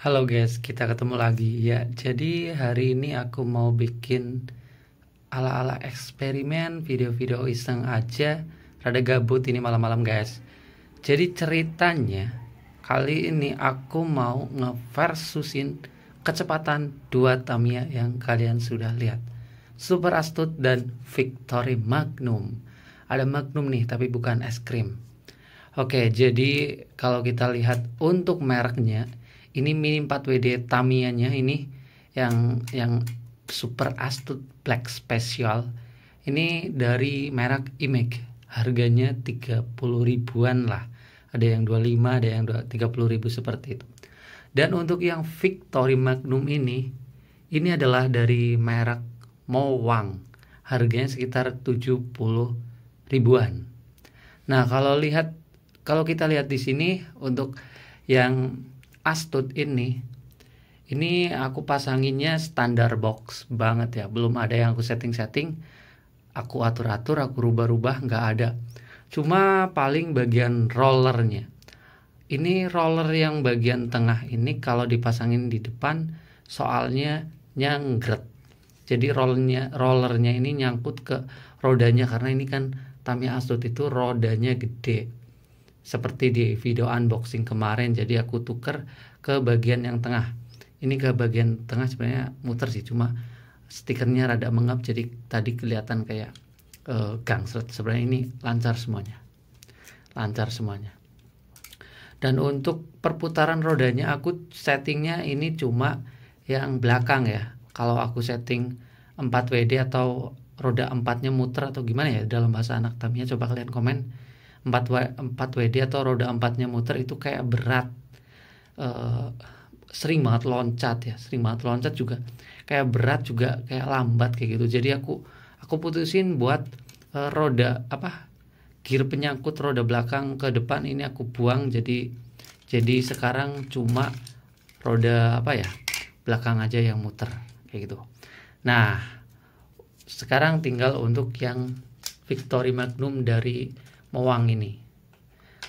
Halo guys, kita ketemu lagi ya. Jadi hari ini aku mau bikin ala-ala eksperimen video-video iseng aja. Rada gabut ini malam-malam guys. Jadi ceritanya kali ini aku mau ngeversusin kecepatan dua Tamiya yang kalian sudah lihat. Super Astut dan Victory Magnum. Ada Magnum nih tapi bukan es krim. Oke, jadi kalau kita lihat untuk mereknya ini Mini 4WD Tamianya ini yang yang super astute black special ini dari merek Image harganya 30 ribuan lah ada yang 25 ada yang 30 ribu seperti itu dan untuk yang Victory Magnum ini ini adalah dari merek Mowang harganya sekitar 70 ribuan nah kalau lihat kalau kita lihat di sini untuk yang astut ini ini aku pasanginnya standar box banget ya belum ada yang aku setting-setting aku atur-atur aku rubah-rubah nggak ada cuma paling bagian rollernya ini roller yang bagian tengah ini kalau dipasangin di depan soalnya nyangret jadi rollernya rollernya ini nyangkut ke rodanya karena ini kan Tamiya Astut itu rodanya gede seperti di video unboxing kemarin jadi aku tuker ke bagian yang tengah ini ke bagian tengah sebenarnya muter sih cuma stikernya rada mengap jadi tadi kelihatan kayak uh, eh, gang sebenarnya ini lancar semuanya lancar semuanya dan untuk perputaran rodanya aku settingnya ini cuma yang belakang ya kalau aku setting 4WD atau roda empatnya muter atau gimana ya dalam bahasa anak tamnya coba kalian komen empat w empat WD atau roda empatnya muter itu kayak berat uh, sering banget loncat ya sering banget loncat juga kayak berat juga kayak lambat kayak gitu jadi aku aku putusin buat uh, roda apa gear penyangkut roda belakang ke depan ini aku buang jadi jadi sekarang cuma roda apa ya belakang aja yang muter kayak gitu nah sekarang tinggal untuk yang Victory Magnum dari mewang ini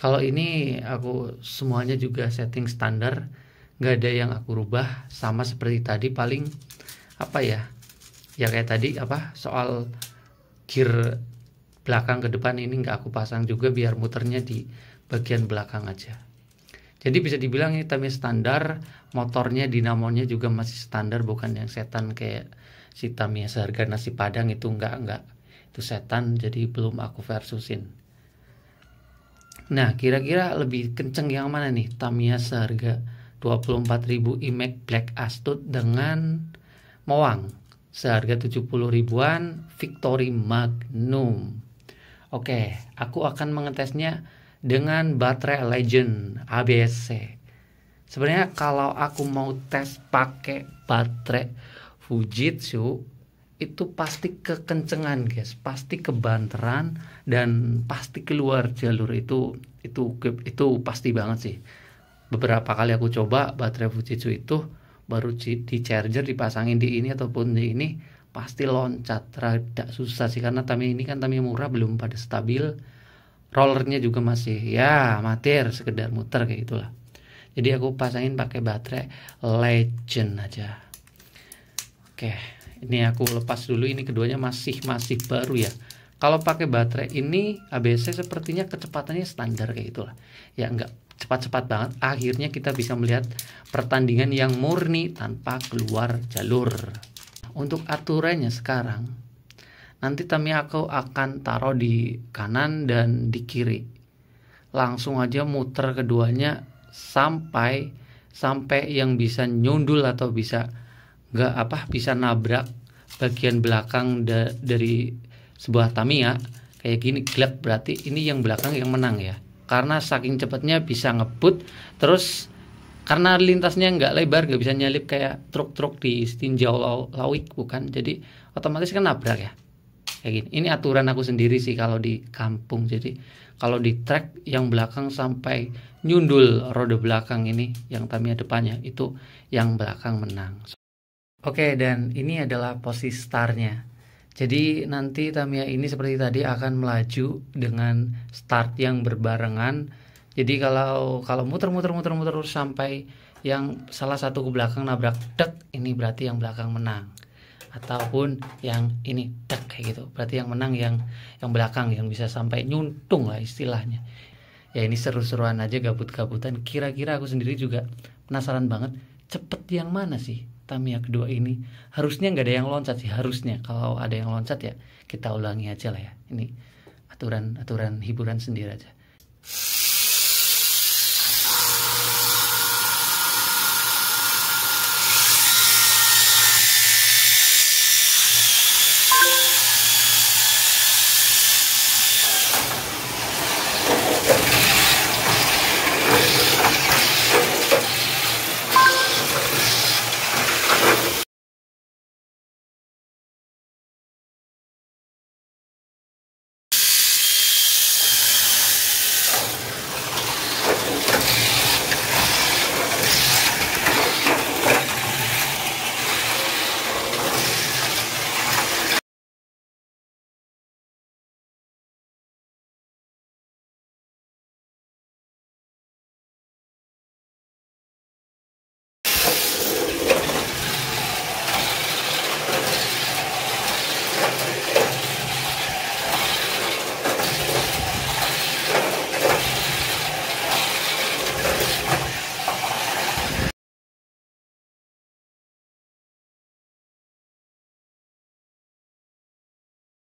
kalau ini aku semuanya juga setting standar nggak ada yang aku rubah sama seperti tadi paling apa ya ya kayak tadi apa soal gear belakang ke depan ini nggak aku pasang juga biar muternya di bagian belakang aja jadi bisa dibilang ini tamis standar, motornya dinamonya juga masih standar, bukan yang setan kayak si Tamiya seharga nasi padang itu enggak enggak. Itu setan, jadi belum aku versusin. Nah, kira-kira lebih kenceng yang mana nih? Tamiya seharga 24.000 IMAX Black Astute dengan Mowang seharga 70 ribuan Victory Magnum. Oke, aku akan mengetesnya dengan baterai Legend ABC. Sebenarnya kalau aku mau tes pakai baterai Fujitsu itu pasti kekencengan guys pasti kebanteran dan pasti keluar jalur itu itu itu pasti banget sih beberapa kali aku coba baterai Fujitsu itu baru di charger dipasangin di ini ataupun di ini pasti loncat rada susah sih karena tami ini kan tami murah belum pada stabil rollernya juga masih ya amatir sekedar muter kayak gitulah jadi aku pasangin pakai baterai legend aja oke okay ini aku lepas dulu ini keduanya masih masih baru ya kalau pakai baterai ini ABC sepertinya kecepatannya standar kayak itulah ya enggak cepat-cepat banget akhirnya kita bisa melihat pertandingan yang murni tanpa keluar jalur untuk aturannya sekarang nanti aku akan taruh di kanan dan di kiri langsung aja muter keduanya sampai sampai yang bisa nyundul atau bisa nggak apa bisa nabrak bagian belakang da dari sebuah Tamiya kayak gini gelap berarti ini yang belakang yang menang ya karena saking cepatnya bisa ngebut terus karena lintasnya nggak lebar nggak bisa nyalip kayak truk-truk di tinjau law lawik bukan jadi otomatis kan nabrak ya kayak gini ini aturan aku sendiri sih kalau di kampung jadi kalau di trek yang belakang sampai nyundul roda belakang ini yang Tamiya depannya itu yang belakang menang Oke, dan ini adalah posisi startnya. Jadi nanti Tamiya ini seperti tadi akan melaju dengan start yang berbarengan. Jadi kalau kalau muter-muter-muter-muter sampai yang salah satu ke belakang nabrak dek, ini berarti yang belakang menang. Ataupun yang ini dek kayak gitu. Berarti yang menang yang yang belakang yang bisa sampai nyuntung lah istilahnya. Ya ini seru-seruan aja gabut-gabutan. Kira-kira aku sendiri juga penasaran banget cepet yang mana sih? Tamiya kedua ini harusnya nggak ada yang loncat sih harusnya kalau ada yang loncat ya kita ulangi aja lah ya ini aturan aturan hiburan sendiri aja.